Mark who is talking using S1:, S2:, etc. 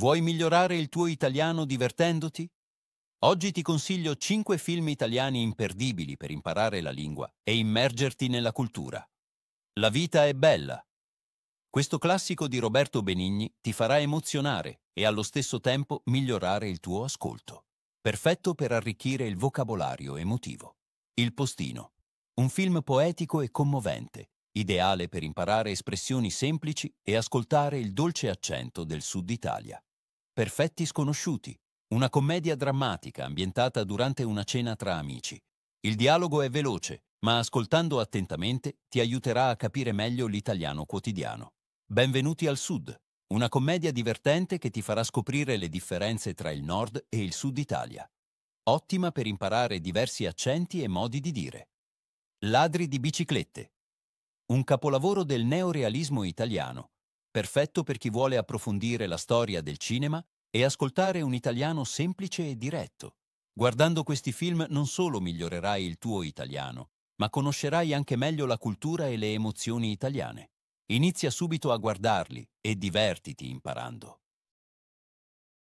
S1: Vuoi migliorare il tuo italiano divertendoti? Oggi ti consiglio 5 film italiani imperdibili per imparare la lingua e immergerti nella cultura. La vita è bella. Questo classico di Roberto Benigni ti farà emozionare e allo stesso tempo migliorare il tuo ascolto. Perfetto per arricchire il vocabolario emotivo. Il postino. Un film poetico e commovente ideale per imparare espressioni semplici e ascoltare il dolce accento del sud Italia. Perfetti sconosciuti, una commedia drammatica ambientata durante una cena tra amici. Il dialogo è veloce, ma ascoltando attentamente ti aiuterà a capire meglio l'italiano quotidiano. Benvenuti al Sud, una commedia divertente che ti farà scoprire le differenze tra il Nord e il Sud Italia. Ottima per imparare diversi accenti e modi di dire. Ladri di biciclette, un capolavoro del neorealismo italiano, perfetto per chi vuole approfondire la storia del cinema e ascoltare un italiano semplice e diretto. Guardando questi film non solo migliorerai il tuo italiano, ma conoscerai anche meglio la cultura e le emozioni italiane. Inizia subito a guardarli e divertiti imparando.